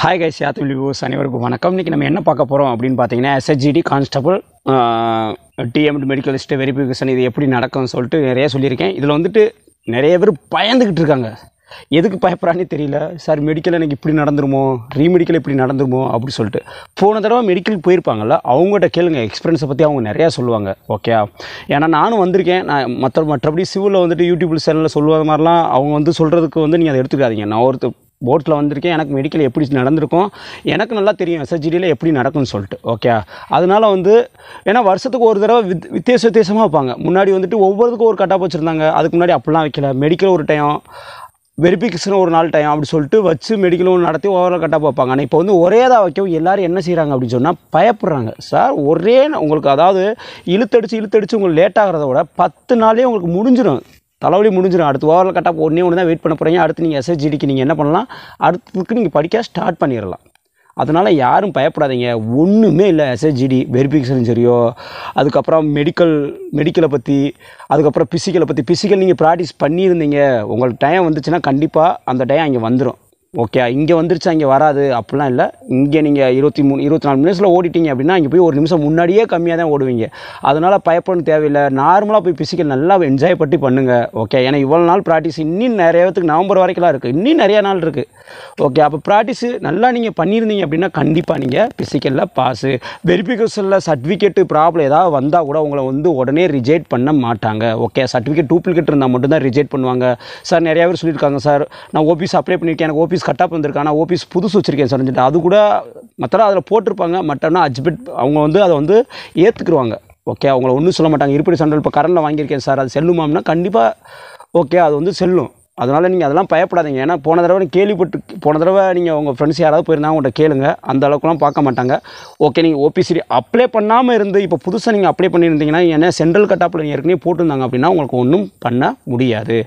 hi கை சாத்து views அனைவருக்கும் வணக்கம் இன்றைக்கி நம்ம என்ன பார்க்க போகிறோம் அப்படின்னு பார்த்தீங்கன்னா SSGD constable DMT medical list verification இது எப்படி நடக்கும்னு சொல்லிட்டு நிறைய சொல்லியிருக்கேன் இதில் வந்துட்டு நிறைய பேர் பயந்துக்கிட்டு இருக்காங்க எதுக்கு பயப்படுறானே தெரியல சார் மெடிக்கல் எனக்கு இப்படி நடந்துருமோ ரீமெடிக்கல் இப்படி நடந்துருமோ அப்படி சொல்லிட்டு போன தடவை மெடிக்கல் போயிருப்பாங்கல்ல அவங்ககிட்ட கேளுங்க எக்ஸ்பீரியன்ஸை பற்றி அவங்க நிறையா சொல்லுவாங்க ஓகே ஏன்னா நானும் வந்திருக்கேன் நான் மற்ற மற்றபடி சிவில் வந்துட்டு யூடியூப் சேனலில் சொல்லுவது மாதிரிலாம் அவங்க வந்து சொல்கிறதுக்கு வந்து நீங்கள் அதை எடுத்துக்காதீங்க நான் ஒருத்தர் போட்டில் வந்திருக்கேன் எனக்கு மெடிக்கல் எப்படி நடந்திருக்கும் எனக்கு நல்லா தெரியும் எஸ்எஸ்ஜிடியில் எப்படி நடக்கும்னு சொல்லிட்டு ஓகே அதனால் வந்து ஏன்னா வருஷத்துக்கு ஒரு தடவை வித் வித்தியாச வித்தியாசமாக வைப்பாங்க முன்னாடி வந்துட்டு ஒவ்வொருத்துக்கும் ஒரு கட்டாக வச்சுருந்தாங்க அதுக்கு முன்னாடி அப்படிலாம் வைக்கல மெடிக்கல் ஒரு டைம் வெரிஃபிகேஷன் ஒரு நாள் டைம் அப்படி சொல்லிட்டு வச்சு ஒன்று நடத்தி ஓவரால் கட்டாக பார்ப்பாங்க ஆனால் இப்போ வந்து ஒரே தான் வைக்கவும் எல்லோரும் என்ன செய்கிறாங்க அப்படின்னு சொன்னால் பயப்படுறாங்க சார் ஒரே உங்களுக்கு அதாவது இழுத்தடிச்சு இழுத்தடிச்சு உங்களுக்கு லேட் ஆகிறத விட பத்து நாளே உங்களுக்கு முடிஞ்சிடும் தலைவலி முடிஞ்சிடும் அடுத்து ஓவரில் கட்டாக ஒன்றே ஒன்று தான் வெயிட் பண்ண போகிறீங்க அடுத்து நீங்கள் எஸ்எஸ்ஜிடிக்கு நீங்கள் என்ன பண்ணலாம் அடுத்ததுக்கு நீங்கள் படிக்க ஸ்டார்ட் பண்ணிடலாம் அதனால் யாரும் பயப்படாதீங்க ஒன்றுமே இல்லை எஸ்எஸ்ஜிடி வெரிஃபிகேஷன் சரியோ அதுக்கப்புறம் மெடிக்கல் மெடிக்கலை பற்றி அதுக்கப்புறம் ஃபிசிக்கலை பற்றி ஃபிசிக்கல் நீங்கள் ப்ராக்டிஸ் பண்ணியிருந்தீங்க உங்களுக்கு டைம் வந்துச்சுன்னா கண்டிப்பாக அந்த டைம் அங்கே வந்துடும் ஓகே இங்கே வந்துருச்சா இங்கே வராது அப்படிலாம் இல்லை இங்கே நீங்கள் இருபத்தி மூணு இருபத்தி நாலு நிமிஷத்தில் ஓடிட்டீங்க அப்படின்னா இங்கே போய் ஒரு நிமிஷம் முன்னாடியே கம்மியாக தான் ஓடுவீங்க அதனால் பயப்படணும் தேவையில்லை நார்மலாக போய் பிசிக்கல் நல்லா என்ஜாய் பண்ணி பண்ணுங்கள் ஓகே ஏன்னா இவ்வளோ நாள் ப்ராக்டிஸ் இன்னும் நிறையத்துக்கு நவம்பர் வரைக்கும்லாம் இருக்குது இன்னும் நிறையா நாள் இருக்குது ஓகே அப்போ ப்ராக்டிஸு நல்லா நீங்கள் பண்ணியிருந்தீங்க அப்படின்னா கண்டிப்பாக நீங்கள் பிசிக்கலில் பாஸு வெரிஃபிகேஷனில் சர்டிஃபிகேட்டு ப்ராப்ளம் ஏதாவது வந்தால் கூட உங்களை வந்து உடனே ரிஜெக்ட் பண்ண மாட்டாங்க ஓகே சர்டிஃபிகேட் டூப்ளிகேட் இருந்தால் மட்டும்தான் ரிஜெக்ட் பண்ணுவாங்க சார் நிறையா பேர் சொல்லியிருக்காங்க சார் நான் ஓபிஸ் அப்ளை பண்ணியிருக்கேன் எனக்கு ஓபிஸ் ஓபிஸ் கட்டாப் வந்திருக்கு ஆனால் ஓபிஸ் புதுசு வச்சுருக்கேன் சார் அது கூட மற்ற அதில் போட்டிருப்பாங்க மற்றனா அஜ்பிட் அவங்க வந்து அதை வந்து ஏற்றுக்குருவாங்க ஓகே அவங்கள ஒன்றும் சொல்ல மாட்டாங்க இருப்படி சண்டல் இப்போ கரண்டில் வாங்கியிருக்கேன் சார் அது செல்லுமாம்னா கண்டிப்பாக ஓகே அது வந்து செல்லும் அதனால் நீங்கள் அதெல்லாம் பயப்படாதீங்க ஏன்னா போன தடவை கேள்விப்பட்டு போன தடவை நீங்கள் உங்கள் ஃப்ரெண்ட்ஸ் யாராவது போயிருந்தாங்க உங்கள்கிட்ட கேளுங்க அந்த அளவுக்குலாம் பார்க்க மாட்டாங்க ஓகே நீங்கள் ஓபிசிடி அப்ளை பண்ணாமல் இருந்து இப்போ புதுசாக நீங்கள் அப்ளை பண்ணியிருந்தீங்கன்னா ஏன்னா சென்ட்ரல் கட்டாப்பில் நீங்கள் ஏற்கனவே போட்டிருந்தாங்க அப்படின்னா உங்களுக்கு ஒன்றும் பண்ண முடியாது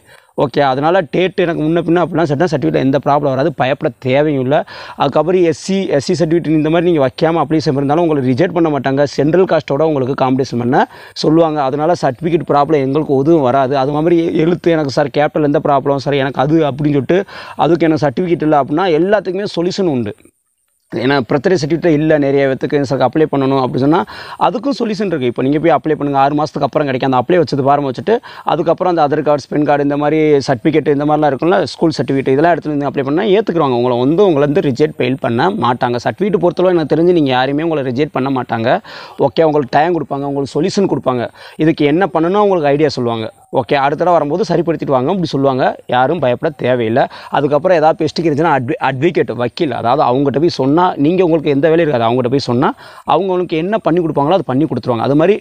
ஓகே அதனால் டேட் எனக்கு முன்ன பின்ன அப்படிலாம் சட்டம் சர்டிஃபிகேட்டில் எந்த ப்ராப்ளம் வராது பயப்பட தேவையும் இல்லை அதுக்கப்புறம் எஸ்சி எஸ்சி சர்டிஃபிகேட் இந்த மாதிரி நீங்கள் வைக்காமல் அப்படியே இருந்தாலும் உங்களுக்கு ரிஜெக்ட் பண்ண மாட்டாங்க சென்ட்ரல் காஸ்ட்டோட உங்களுக்கு காம்படிஷன் பண்ண சொல்லுவாங்க அதனால் சர்டிஃபிகேட் ப்ராப்ளம் எங்களுக்கு உதவும் வராது அது மாதிரி எழுத்து எனக்கு சார் கேப்டல் எந்த ப்ராப்ளம் சார் எனக்கு அது அப்படின்னு சொல்லிட்டு அதுக்கு எனக்கு சர்டிஃபிகேட் இல்லை அப்படின்னா எல்லாத்துக்குமே சொல்யூஷன் உண்டு ஏன்னா பிரச்சனை சர்டிஃபிகேட் இல்லை நிறைய பேத்துக்கு சார் அப்ளை பண்ணணும் அப்படின்னு சொன்னால் அதுக்கும் சொல்யூஷன் இருக்குது இப்போ நீங்கள் போய் அப்ளை பண்ணுங்கள் ஆறு மாதத்துக்கு அப்புறம் கிடைக்கும் அந்த அப்ளை வச்சது பாரம் வச்சுட்டு அதுக்கப்புறம் அந்த ஆதார் கார்டு ஸ்பென் கார்டு இந்த மாதிரி சர்டிஃபிகேட் இந்த மாதிரிலாம் இருக்கும்ல ஸ்கூல் சர்டிஃபிகேட் இதெல்லாம் எடுத்துகிட்டு வந்து அப்ளை பண்ணால் ஏற்றுக்குறாங்க உங்களை வந்து உங்களை வந்து ரிஜெக்ட் ஃபெயில் பண்ண மாட்டாங்க சர்டிஃபிகேட் பொறுத்தளவு எனக்கு தெரிஞ்சு நீங்கள் யாருமே உங்களை ரிஜெக்ட் பண்ண மாட்டாங்க ஓகே உங்களுக்கு டைம் கொடுப்பாங்க உங்களுக்கு சொல்யூஷன் கொடுப்பாங்க இதுக்கு என்ன பண்ணணும் உங்களுக்கு ஐடியா சொல்லுவாங்க ஓகே அடுத்த தடவை வரும்போது சரிப்படுத்திட்டு வாங்க அப்படி சொல்லுவாங்க யாரும் பயப்பட தேவையில்லை அதுக்கப்புறம் ஏதாவது பெஸ்ட்டுக்கு இருந்துச்சுன்னா அட்வி அட்வொகேட் வக்கீல் அதாவது அவங்ககிட்ட போய் சொன்னால் நீங்கள் உங்களுக்கு எந்த வேலையும் இருக்காது அவங்ககிட்ட போய் சொன்னால் அவங்களுக்கு என்ன பண்ணி கொடுப்பாங்களோ அது பண்ணி கொடுத்துருவாங்க அது மாதிரி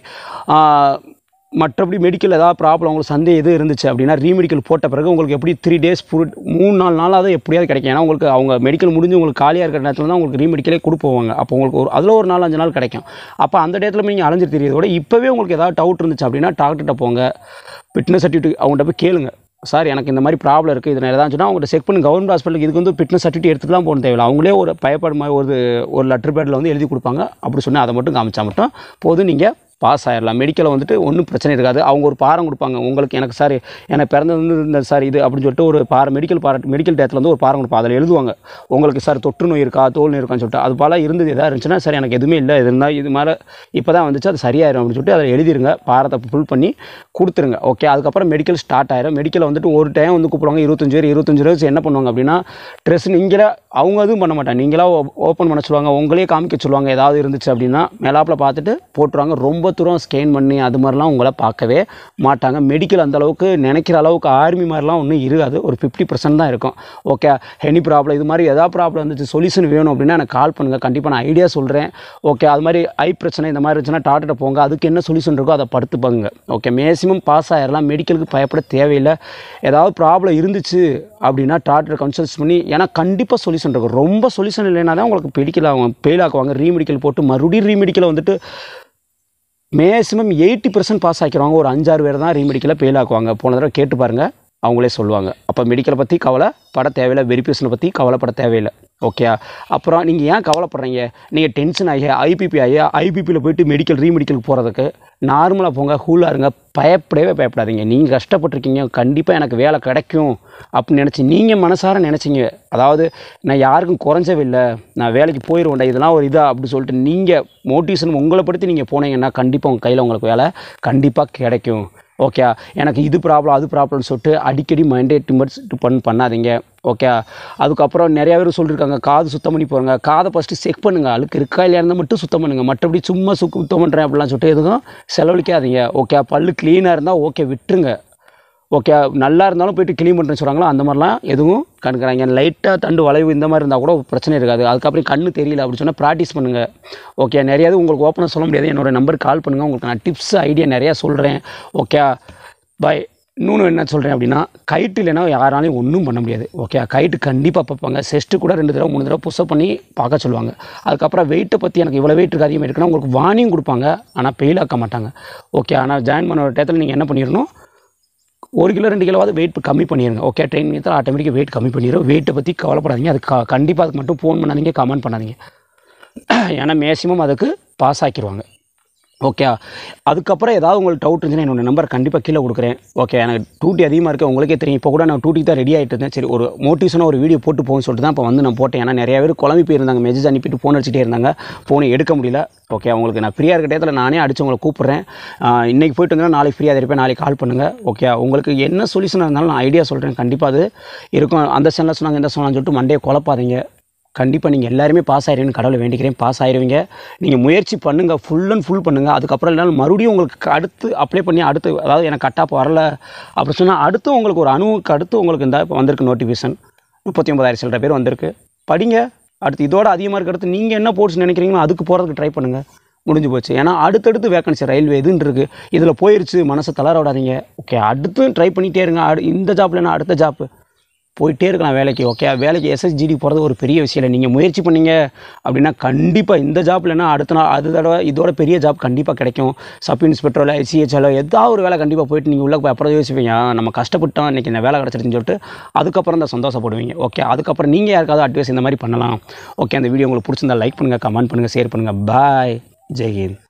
மற்றபடி மெடிக்கல் ஏதாவது ப்ராப்ளம் உங்களுக்கு சந்தேகம் எது இருந்துச்சு அப்படின்னா ரீமெடிக்கல் போட்ட பிறகு உங்களுக்கு எப்படி த்ரீ டேஸ் ஃபுட் மூணு நாலு நாளாவது எப்படியாவது கிடைக்கும் ஏன்னா உங்களுக்கு அவங்க மெடிக்கல் முடிஞ்சு உங்களுக்கு காலியாக இருக்கிற நேரத்தில் தான் உங்களுக்கு ரீமெடிக்கலே கொடுப்போவாங்க அப்போ உங்களுக்கு ஒரு அதில் ஒரு நாலு அஞ்சு நாள் கிடைக்கும் அப்போ அந்த டேத்தில் நீங்கள் அலைஞ்சு விட இப்போவே உங்களுக்கு ஏதாவது டவுட் இருந்துச்சு அப்படின்னா டாக்டர்கிட்ட போங்க ஃபிட்னஸ் சர்டிஃபிகேட் அவங்கள்ட்ட போய் கேளுங்க சார் எனக்கு இந்த மாதிரி ப்ராப்ளம் இருக்குது இதில் சொன்னால் அவங்கள்ட்ட செக் பண்ணி கவர்மெண்ட் ஹாஸ்பிட்டலுக்கு இதுக்கு வந்து ஃபிட்னஸ் சர்டிஃபிகேட் எடுத்துலாம் போகணும் தேவையில்லை அவங்களே ஒரு பயப்பட மாதிரி ஒரு ஒரு லெட்டர் பேடில் வந்து எழுதி கொடுப்பாங்க அப்படி சொன்னால் அதை மட்டும் காமிச்சா மட்டும் போதும் நீங்கள் பாஸ் ஆகிடலாம் மெடிக்கலில் வந்துட்டு ஒன்றும் பிரச்சனை இருக்காது அவங்க ஒரு பாரம் கொடுப்பாங்க உங்களுக்கு எனக்கு சார் எனக்கு பிறந்தது வந்து இந்த சார் இது அப்படின்னு சொல்லிட்டு ஒரு பார மெடிக்கல் பார மெடிக்கல் டேத்தில் வந்து ஒரு பாரம் கொடுப்பாங்க அதில் எழுதுவாங்க உங்களுக்கு சார் தொற்று நோய் இருக்கா தோல் நோய் இருக்கான்னு சொல்லிட்டு அது போல் இருந்தது எதாவது இருந்துச்சுன்னா சார் எனக்கு எதுவுமே இல்லை இது இருந்தால் இது மாதிரி இப்போ தான் வந்துச்சு அது சரியாயிரும் அப்படின்னு சொல்லிட்டு அதை எழுதிருங்க பாரத்தை ஃபுல் பண்ணி கொடுத்துருங்க ஓகே அதுக்கப்புறம் மெடிக்கல் ஸ்டார்ட் ஆயிரும் மெடிக்கலில் வந்துட்டு ஒரு டைம் வந்து கூப்பிடுவாங்க இருபத்தஞ்சு பேர் இருபத்தஞ்சு பேர் என்ன பண்ணுவாங்க அப்படின்னா ட்ரெஸ் நீங்களே அவங்க அதுவும் பண்ண மாட்டாங்க நீங்களாக ஓப்பன் பண்ண சொல்லுவாங்க உங்களே காமிக்க சொல்லுவாங்க ஏதாவது இருந்துச்சு அப்படின்னா மேலாப்பில் பார்த்துட்டு போட்டுருவாங்க ரொம்ப தூரம் ஸ்கேன் பண்ணி அது மாதிரிலாம் உங்களை பார்க்கவே மாட்டாங்க மெடிக்கல் அந்தளவுக்கு நினைக்கிற அளவுக்கு ஆர்மி மாதிரிலாம் ஒன்றும் இருக்காது ஒரு ஃபிஃப்டி பர்சன்ட் தான் இருக்கும் ஓகே எனி ப்ராப்ளம் இது மாதிரி எதாவது ப்ராப்ளம் வந்துச்சு சொல்யூஷன் வேணும் அப்படின்னா எனக்கு கால் பண்ணுங்கள் கண்டிப்பாக நான் ஐடியா சொல்கிறேன் ஓகே அது மாதிரி ஐ பிரச்சனை இந்த மாதிரி இருந்துச்சுன்னா டாக்டர்கிட்ட போங்க அதுக்கு என்ன சொல்யூஷன் இருக்கோ அதை படுத்துப்பாங்க ஓகே மேக்ஸிமம் பாஸ் ஆகிடலாம் மெடிக்கலுக்கு பயப்பட தேவையில்லை ஏதாவது ப்ராப்ளம் இருந்துச்சு அப்படின்னா டாக்டரை கன்சல்ட் பண்ணி ஏன்னா கண்டிப்பாக சொல்யூஷன் இருக்கும் ரொம்ப சொல்யூஷன் இல்லைனா தான் உங்களுக்கு பிடிக்கல அவங்க ஃபெயில் ஆக்குவாங்க ரீமெடிக்கல் போட்டு மறுபடியும் ரீமெடிக்கலை வந்துட்டு மேக்ஸிமம் எயிட்டி பர்சன்ட் பாஸ் ஆக்கிடுவாங்க ஒரு அஞ்சாறு பேர் தான் ரீமெடிக்கலில் ஃபெயில் ஆக்குவாங்க போன தடவை கேட்டு பாருங்கள் அவங்களே சொல்லுவாங்க அப்போ மெடிக்கலை பற்றி கவலைப்பட தேவையில்லை வெரிஃபிகேஷனை பற்றி கவலைப்பட தேவையில்லை ஓகே அப்புறம் நீங்கள் ஏன் கவலைப்படுறீங்க நீங்கள் டென்ஷன் ஆகிய ஐபிபி ஆகிய ஐபிபியில் போயிட்டு மெடிக்கல் ரீமெடிக்கலுக்கு போகிறதுக்கு நார்மலாக போங்க ஹூலாக இருங்க பயப்படவே பயப்படாதீங்க நீங்கள் கஷ்டப்பட்டுருக்கீங்க கண்டிப்பாக எனக்கு வேலை கிடைக்கும் அப்படின்னு நினச்சி நீங்கள் மனசார நினச்சிங்க அதாவது நான் யாருக்கும் குறைஞ்சவே இல்லை நான் வேலைக்கு போயிடுவேன்டா இதெல்லாம் ஒரு இதாக அப்படி சொல்லிட்டு நீங்கள் மோட்டிவேஷன் உங்களை படுத்தி நீங்கள் போனீங்கன்னா கண்டிப்பாக உங்கள் கையில் உங்களுக்கு வேலை கண்டிப்பாக கிடைக்கும் ஓகே எனக்கு இது ப்ராப்ளம் அது ப்ராப்ளம்னு சொல்லிட்டு அடிக்கடி மைண்டே டிம்பர்ஸ் பண் பண்ணாதீங்க ஓகே அதுக்கப்புறம் நிறையா பேர் சொல்லியிருக்காங்க காது சுத்தம் பண்ணி போகிறாங்க காதை ஃபஸ்ட்டு செக் பண்ணுங்கள் அழுக்கு இருக்கா இல்லையா மட்டும் சுத்தம் பண்ணுங்கள் மற்றபடி சும்மா சுக்கு சுத்தம் பண்ணுறேன் அப்படிலாம் சொல்லிட்டு எதுவும் செலவழிக்காதீங்க ஓகே பல் க்ளீனாக இருந்தால் ஓகே விட்டுருங்க ஓகே நல்லா இருந்தாலும் போயிட்டு கிளீன் பண்ணுறேன்னு சொல்கிறாங்களோ அந்த மாதிரிலாம் எதுவும் கணக்குறாங்க லைட்டாக தண்டு வளைவு இந்த மாதிரி இருந்தால் கூட பிரச்சனை இருக்காது அதுக்கப்புறம் கண் தெரியல அப்படின்னு சொன்னால் ப்ராக்டிஸ் பண்ணுங்கள் ஓகே நிறையாவது உங்களுக்கு ஓப்பனாக சொல்ல முடியாது என்னோடய நம்பருக்கு கால் பண்ணுங்கள் உங்களுக்கு நான் டிப்ஸ் ஐடியா நிறையா சொல்கிறேன் ஓகே பாய் இன்னொன்று என்ன சொல்கிறேன் அப்படின்னா கைட்டு இல்லைன்னா யாராலையும் ஒன்றும் பண்ண முடியாது ஓகே கைட்டு கண்டிப்பாக பார்ப்பாங்க செஸ்ட்டு கூட ரெண்டு தடவை மூணு தடவை புஷப் பண்ணி பார்க்க சொல்லுவாங்க அதுக்கப்புறம் வெயிட்டை பற்றி எனக்கு இவ்வளோ வெயிட் இருக்குது அதிகமாக இருக்குன்னா உங்களுக்கு வார்னிங் கொடுப்பாங்க ஆனால் பெயில் ஆக்க மாட்டாங்க ஓகே ஆனால் ஜாயின் பண்ண டயத்தில் நீங்கள் என்ன பண்ணிடணும் ஒரு கிலோ ரெண்டு கிலோவாது வெயிட் கம்மி பண்ணிடுங்க ஓகே ட்ரெயின் பண்ணியத்தில் ஆட்டோமேட்டிக்காக வெயிட் கம்மி பண்ணிடுவோம் வெயிட்டை பற்றி கவலைப்படாதீங்க அது கண்டிப்பாக அதுக்கு மட்டும் ஃபோன் பண்ணாதீங்க கமெண்ட் பண்ணாதீங்க ஏன்னா மேக்ஸிமம் அதுக்கு பாஸ் ஆக்கிடுவாங்க ஓகே அதுக்கப்புறம் ஏதாவது உங்களுக்கு டவுட் இருந்துச்சுன்னா என்னோடய நம்பர் கண்டிப்பாக கீழே கொடுக்குறேன் ஓகே எனக்கு டூட்டி அதிகமாக இருக்குது உங்களுக்கே தெரியும் இப்போ கூட நான் டூட்டி தான் ரெடி ஆகிட்டு இருந்தேன் சரி ஒரு மோட்டிவேஷனாக ஒரு வீடியோ போட்டு போகணும்னு சொல்லிட்டு தான் இப்போ வந்து நான் போட்டேன் ஏன்னா நிறைய பேர் குழம்பி போயிருந்தாங்க மெசேஜ் அனுப்பிட்டு ஃபோன் அடிச்சுட்டே இருந்தாங்க ஃபோனை எடுக்க முடியல ஓகே அவங்களுக்கு நான் ஃப்ரீயாக இருக்க டேத்தில் நானே அடிச்சு உங்களை கூப்பிட்றேன் இன்றைக்கி போயிட்டு இருந்தேன்னா நாளைக்கு ஃப்ரீயாக இருப்பேன் நாளைக்கு கால் பண்ணுங்கள் ஓகே உங்களுக்கு என்ன சொல்யூஷனாக இருந்தாலும் நான் ஐடியா சொல்கிறேன் கண்டிப்பாக அது இருக்கும் அந்த சேனலில் சொன்னாங்க இந்த சொன்னாலும் சொல்லிட்டு மண்டே குழப்பாதீங்க கண்டிப்பாக நீங்கள் எல்லாருமே பாஸ் ஆயிருவீங்கன்னு கடவுளை வேண்டிக்கிறேன் பாஸ் ஆயிடுவீங்க நீங்கள் முயற்சி பண்ணுங்கள் ஃபுல் அண்ட் ஃபுல் பண்ணுங்கள் அதுக்கப்புறம் இல்லைனாலும் மறுபடியும் உங்களுக்கு அடுத்து அப்ளை பண்ணி அடுத்து அதாவது எனக்கு கட்டாப் வரல அப்படி சொன்னால் அடுத்து உங்களுக்கு ஒரு அணுவுக்கு அடுத்து உங்களுக்கு இந்த இப்போ வந்திருக்கு நோட்டிஃபிகேஷன் முப்பத்தி ஒன்பதாயிரம் சில பேர் வந்திருக்கு படிங்க அடுத்து இதோட அதிகமாக இருக்க அடுத்து நீங்கள் என்ன போர்ட்ஸ் நினைக்கிறீங்களோ அதுக்கு போகிறதுக்கு ட்ரை பண்ணுங்கள் முடிஞ்சு போச்சு ஏன்னா அடுத்தடுத்து வேக்கன்சி ரயில்வே இதுன்னு இருக்குது இதில் போயிடுச்சு மனசை தளர விடாதீங்க ஓகே அடுத்து ட்ரை பண்ணிகிட்டே இருங்க இந்த ஜாப்லன்னா அடுத்த ஜாப்பு போயிட்டே இருக்கலாம் வேலைக்கு ஓகே வேலைக்கு எஸ்எஸ்ஜிடி போகிறது ஒரு பெரிய விஷயம் இல்லை நீங்கள் முயற்சி பண்ணீங்க அப்படின்னா கண்டிப்பாக இந்த ஜாப் இல்லைன்னா அடுத்த நாள் அது தடவை இதோட பெரிய ஜாப் கண்டிப்பாக கிடைக்கும் சப் இன்ஸ்பெக்டரோ சிஹெச்எலோ ஏதாவது ஒரு வேலை கண்டிப்பாக போயிட்டு நீங்கள் உள்ளே போய் அப்புறம் யோசிப்பீங்க நம்ம கஷ்டப்பட்டோம் இன்றைக்கி இந்த வேலை கிடச்சிருன்னு சொல்லிட்டு அதுக்கப்புறம் தான் சந்தோஷப்படுவீங்க ஓகே அதுக்கப்புறம் நீங்கள் யாருக்காவது அட்வைஸ் இந்த மாதிரி பண்ணலாம் ஓகே அந்த வீடியோ உங்களுக்கு பிடிச்சிருந்தா லைக் பண்ணுங்கள் கமெண்ட் பண்ணுங்கள் ஷேர் பண்ணுங்கள் பாய் ஜெய்ஹிந்த்